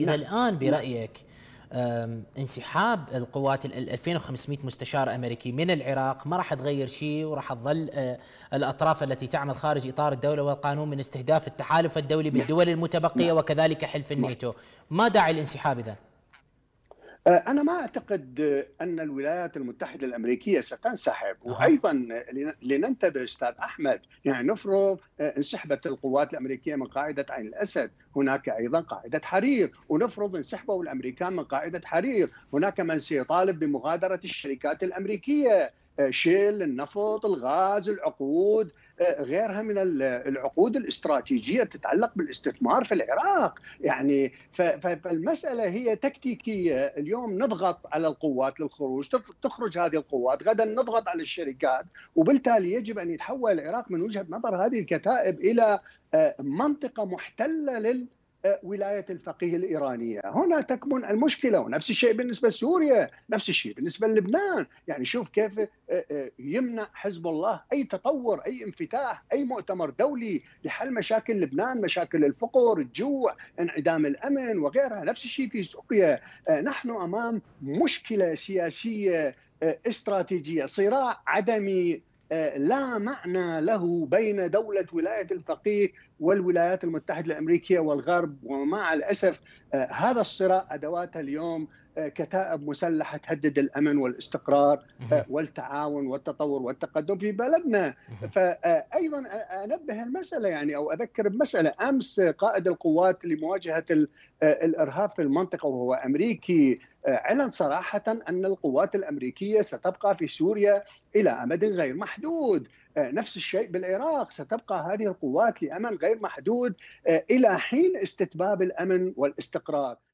اذا نعم. الان نعم. برايك انسحاب القوات ال 2500 مستشار امريكي من العراق ما راح تغير شيء وراح تظل آه، الاطراف التي تعمل خارج اطار الدوله والقانون من استهداف التحالف الدولي بالدول المتبقيه نعم. وكذلك حلف الناتو، ما داعي الانسحاب اذا؟ آه، أنا ما أعتقد أن الولايات المتحدة الأمريكية ستنسحب وأيضا لننتبه أستاذ أحمد يعني نفرض آه، انسحبت القوات الأمريكية من قاعدة عين الأسد هناك أيضا قاعدة حرير ونفرض انسحبوا الأمريكان من قاعدة حرير هناك من سيطالب بمغادرة الشركات الأمريكية آه، شيل النفط الغاز العقود آه، غيرها من العقود الاستراتيجيه تتعلق بالاستثمار في العراق، يعني فالمساله هي تكتيكيه، اليوم نضغط على القوات للخروج، تخرج هذه القوات، غدا نضغط على الشركات، وبالتالي يجب ان يتحول العراق من وجهه نظر هذه الكتائب الى آه، منطقه محتله لل ولايه الفقيه الايرانيه، هنا تكمن المشكله ونفس الشيء بالنسبه لسوريا، نفس الشيء بالنسبه للبنان، يعني شوف كيف آه، آه، يمنع حزب الله اي تطور، اي انفتاح، اي مؤتمر دولي لحل مشاكل لبنان، مشاكل الفقر، الجوع، انعدام الامن وغيرها، نفس الشيء في سوريا، آه، نحن امام مشكله سياسيه استراتيجيه، صراع عدمي لا معنى له بين دولة ولاية الفقيه والولايات المتحدة الأمريكية والغرب ومع الأسف آه، هذا الصراع أدواتها اليوم آه، كتائب مسلحه تهدد الامن والاستقرار آه، والتعاون والتطور والتقدم في بلدنا فايضا آه، انبه المساله يعني او اذكر بمساله امس قائد القوات لمواجهه الارهاب في المنطقه وهو امريكي اعلن صراحه ان القوات الامريكيه ستبقى في سوريا الى امد غير محدود نفس الشيء بالعراق ستبقى هذه القوات لامن غير محدود الى حين استتباب الامن والاستقرار